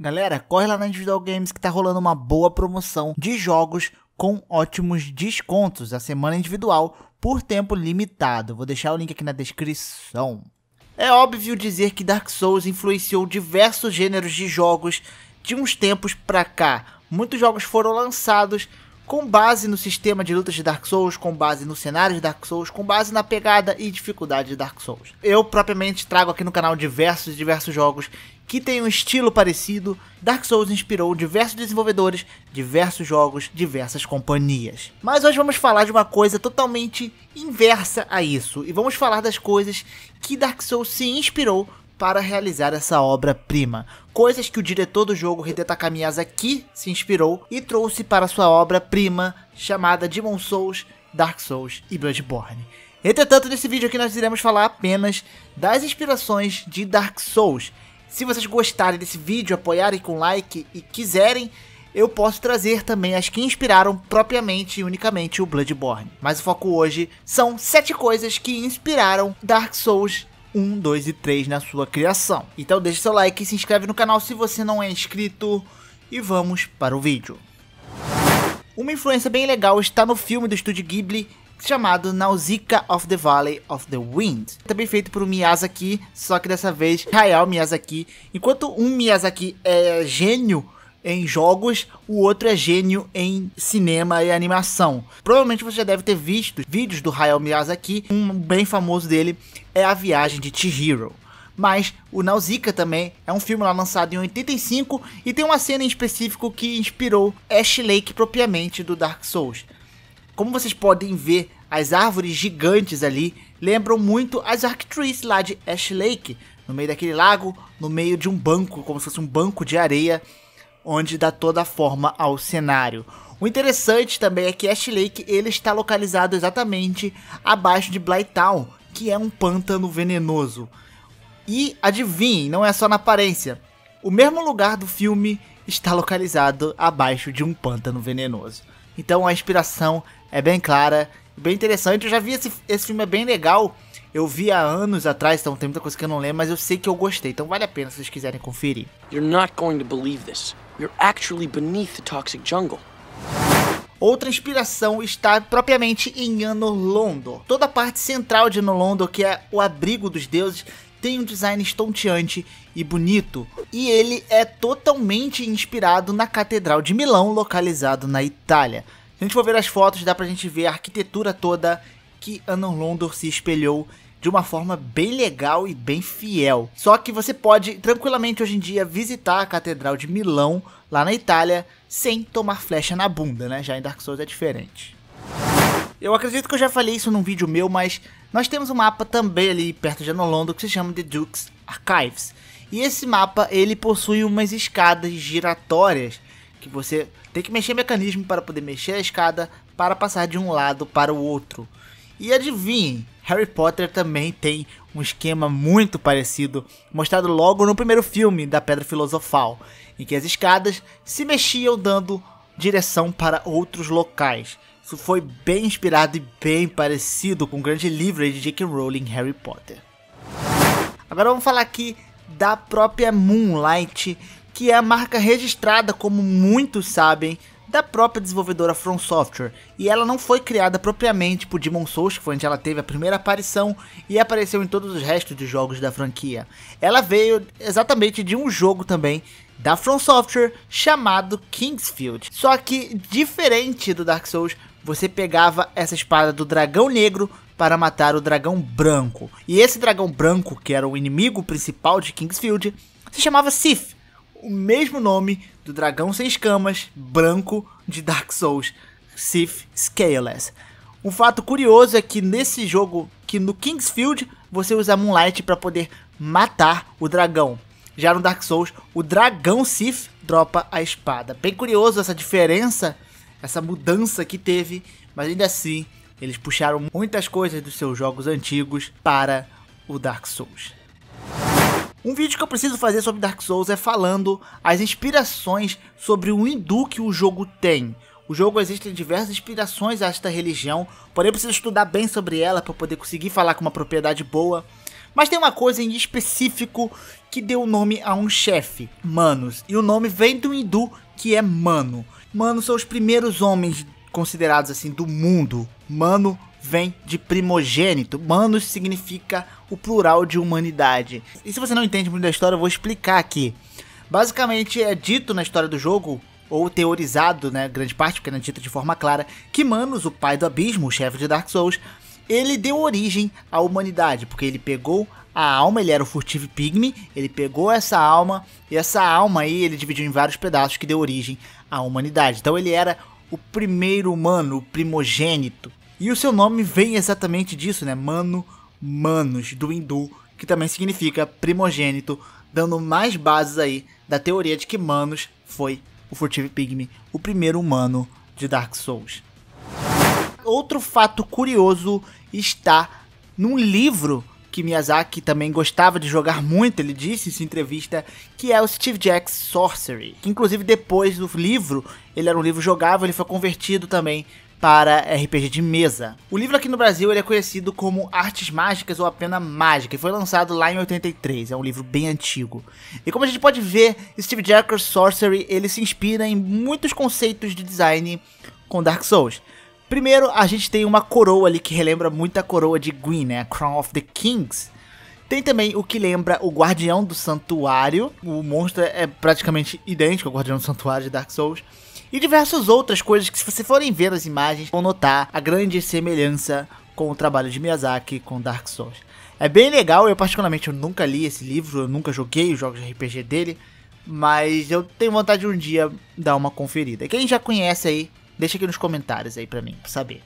Galera, corre lá na Individual Games que tá rolando uma boa promoção de jogos com ótimos descontos. A semana individual por tempo limitado. Vou deixar o link aqui na descrição. É óbvio dizer que Dark Souls influenciou diversos gêneros de jogos de uns tempos pra cá. Muitos jogos foram lançados com base no sistema de lutas de Dark Souls, com base no cenário de Dark Souls, com base na pegada e dificuldade de Dark Souls. Eu propriamente trago aqui no canal diversos e diversos jogos que têm um estilo parecido. Dark Souls inspirou diversos desenvolvedores, diversos jogos, diversas companhias. Mas hoje vamos falar de uma coisa totalmente inversa a isso e vamos falar das coisas que Dark Souls se inspirou para realizar essa obra-prima. Coisas que o diretor do jogo, Hidetaka Miyazaki, se inspirou e trouxe para sua obra-prima chamada Demon Souls, Dark Souls e Bloodborne. Entretanto, nesse vídeo aqui nós iremos falar apenas das inspirações de Dark Souls. Se vocês gostarem desse vídeo, apoiarem com like e quiserem, eu posso trazer também as que inspiraram propriamente e unicamente o Bloodborne. Mas o foco hoje são sete coisas que inspiraram Dark Souls 1, 2 e 3 na sua criação. Então deixe seu like e se inscreve no canal se você não é inscrito. E vamos para o vídeo. Uma influência bem legal está no filme do estúdio Ghibli chamado Nausicaa of the Valley of the Wind, também tá feito por Miyazaki, só que dessa vez Hayao Miyazaki. Enquanto um Miyazaki é gênio em jogos, o outro é gênio em cinema e animação. Provavelmente você já deve ter visto vídeos do Hayao Miyazaki, um bem famoso dele é A Viagem de Chihiro. Mas o Nausicaa também é um filme lá lançado em 85 e tem uma cena em específico que inspirou Ash Lake propriamente do Dark Souls. Como vocês podem ver, as árvores gigantes ali lembram muito as Arctrees lá de Ash Lake, no meio daquele lago, no meio de um banco, como se fosse um banco de areia onde dá toda a forma ao cenário. O interessante também é que Ash Lake ele está localizado exatamente abaixo de Blighttown, que é um pântano venenoso. E adivinhe, não é só na aparência. O mesmo lugar do filme está localizado abaixo de um pântano venenoso. Então a inspiração é bem clara, bem interessante. Eu já vi esse, esse filme, é bem legal. Eu vi há anos atrás, então tem muita coisa que eu não lembro, mas eu sei que eu gostei. Então vale a pena se vocês quiserem conferir. You're not going to believe this. You're actually beneath the toxic jungle. Outra inspiração está propriamente em Anor Toda a parte central de Anor que é o abrigo dos deuses, tem um design estonteante e bonito. E ele é totalmente inspirado na Catedral de Milão, localizado na Itália. Se a gente for ver as fotos, dá pra gente ver a arquitetura toda que Anor se espelhou de uma forma bem legal e bem fiel. Só que você pode tranquilamente hoje em dia visitar a Catedral de Milão, lá na Itália, sem tomar flecha na bunda, né? Já em Dark Souls é diferente. Eu acredito que eu já falei isso num vídeo meu, mas nós temos um mapa também ali perto de Anolondo que se chama The Duke's Archives. E esse mapa ele possui umas escadas giratórias que você tem que mexer mecanismo para poder mexer a escada para passar de um lado para o outro. E adivinhe, Harry Potter também tem um esquema muito parecido, mostrado logo no primeiro filme da Pedra Filosofal, em que as escadas se mexiam dando direção para outros locais. Isso foi bem inspirado e bem parecido com o grande livro de J.K. Rowling Harry Potter. Agora vamos falar aqui da própria Moonlight, que é a marca registrada, como muitos sabem, da própria desenvolvedora From Software, e ela não foi criada propriamente por Demon Souls, que foi onde ela teve a primeira aparição e apareceu em todos os restos de jogos da franquia. Ela veio exatamente de um jogo também da From Software chamado Kingsfield. Só que diferente do Dark Souls, você pegava essa espada do dragão negro para matar o dragão branco. E esse dragão branco, que era o inimigo principal de Kingsfield, se chamava Sif o mesmo nome do dragão sem escamas branco de Dark Souls, Sith Scaleless. Um fato curioso é que nesse jogo, que no Kingsfield, você usa Moonlight para poder matar o dragão. Já no Dark Souls, o dragão Sith dropa a espada. Bem curioso essa diferença, essa mudança que teve, mas ainda assim, eles puxaram muitas coisas dos seus jogos antigos para o Dark Souls. Um vídeo que eu preciso fazer sobre Dark Souls é falando as inspirações sobre o hindu que o jogo tem. O jogo existe diversas inspirações a esta religião, porém eu preciso estudar bem sobre ela para poder conseguir falar com uma propriedade boa. Mas tem uma coisa em específico que deu nome a um chefe, Manos, e o nome vem do hindu que é Mano. Mano são os primeiros homens considerados assim do mundo. Mano vem de primogênito. Manos significa o plural de humanidade. E se você não entende muito da história, eu vou explicar aqui. Basicamente é dito na história do jogo ou teorizado, né, grande parte, porque não é dito de forma clara, que Manos, o pai do abismo, o chefe de Dark Souls, ele deu origem à humanidade, porque ele pegou a alma, ele era o furtivo pygmy, ele pegou essa alma, e essa alma aí ele dividiu em vários pedaços que deu origem à humanidade. Então ele era o primeiro humano, o primogênito. E o seu nome vem exatamente disso, né? Mano, manos, do hindu, que também significa primogênito, dando mais bases aí da teoria de que Manos foi o Furtive Pygmy, o primeiro humano de Dark Souls. Outro fato curioso está num livro que Miyazaki também gostava de jogar muito, ele disse em sua entrevista, que é o Steve Jack's Sorcery. Que inclusive depois do livro, ele era um livro jogável, ele foi convertido também para RPG de mesa. O livro aqui no Brasil ele é conhecido como Artes Mágicas ou apenas Mágica e foi lançado lá em 83, é um livro bem antigo. E como a gente pode ver, Steve Jackers Sorcery ele se inspira em muitos conceitos de design com Dark Souls. Primeiro, a gente tem uma coroa ali que relembra muito a coroa de Gwyn, né? A Crown of the Kings. Tem também o que lembra o Guardião do Santuário. O monstro é praticamente idêntico ao Guardião do Santuário de Dark Souls. E diversas outras coisas que, se vocês forem ver as imagens, vão notar a grande semelhança com o trabalho de Miyazaki com Dark Souls. É bem legal, eu particularmente eu nunca li esse livro, eu nunca joguei os jogos de RPG dele, mas eu tenho vontade de um dia dar uma conferida. Quem já conhece aí, deixa aqui nos comentários aí pra mim, pra saber.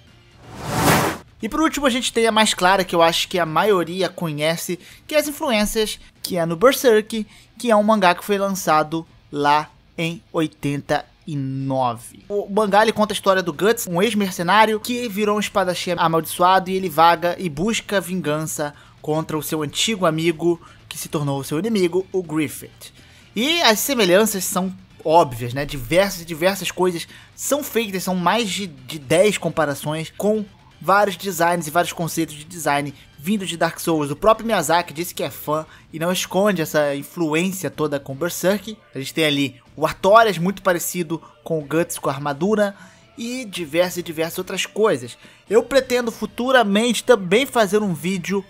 E por último, a gente tem a mais clara que eu acho que a maioria conhece, que é as influências, que é no Berserk, que é um mangá que foi lançado lá em 89. O mangá ele conta a história do Guts, um ex-mercenário que virou um espadachim amaldiçoado e ele vaga e busca vingança contra o seu antigo amigo que se tornou seu inimigo, o Griffith. E as semelhanças são óbvias, né? Diversas e diversas coisas são feitas, são mais de, de 10 comparações com vários designs e vários conceitos de design vindo de Dark Souls. O próprio Miyazaki disse que é fã e não esconde essa influência toda com Berserk. A gente tem ali o Artorias muito parecido com o Guts com a armadura e diversas e diversas outras coisas. Eu pretendo futuramente também fazer um vídeo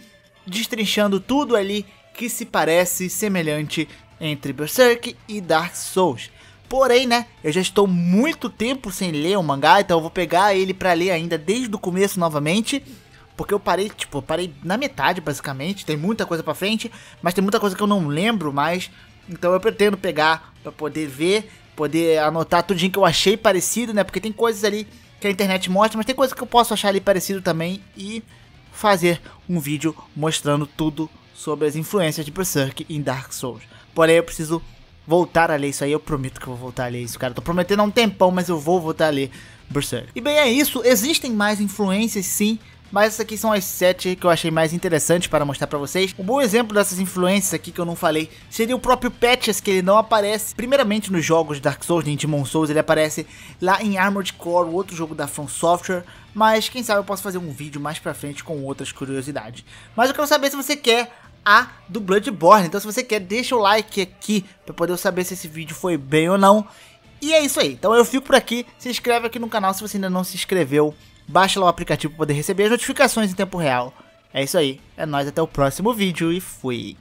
destrinchando tudo ali que se parece semelhante entre Berserk e Dark Souls. Porém, né, eu já estou muito tempo sem ler o mangá, então eu vou pegar ele para ler ainda desde o começo novamente. Porque eu parei, tipo, parei na metade, basicamente. Tem muita coisa para frente, mas tem muita coisa que eu não lembro mais. Então eu pretendo pegar para poder ver, poder anotar tudinho que eu achei parecido, né? Porque tem coisas ali que a internet mostra, mas tem coisas que eu posso achar ali parecido também e fazer um vídeo mostrando tudo sobre as influências de Berserk em Dark Souls. Porém, eu preciso voltar a ler isso aí. Eu prometo que eu vou voltar a ler isso, cara. Tô prometendo há um tempão, mas eu vou voltar a ler Berserk. E bem, é isso. Existem mais influências, sim. Mas essas aqui são as sete que eu achei mais interessantes para mostrar para vocês. Um bom exemplo dessas influências aqui que eu não falei seria o próprio Patches, que ele não aparece. Primeiramente nos jogos Dark Souls, nem Demon Souls, ele aparece lá em Armored Core, outro jogo da From Software. Mas quem sabe eu posso fazer um vídeo mais pra frente com outras curiosidades. Mas eu quero saber se você quer a do Bloodborne. Então se você quer, deixa o like aqui para poder saber se esse vídeo foi bem ou não. E é isso aí. Então eu fico por aqui. Se inscreve aqui no canal se você ainda não se inscreveu. Baixa lá o aplicativo para poder receber as notificações em tempo real. É isso aí. É nóis, até o próximo vídeo e fui.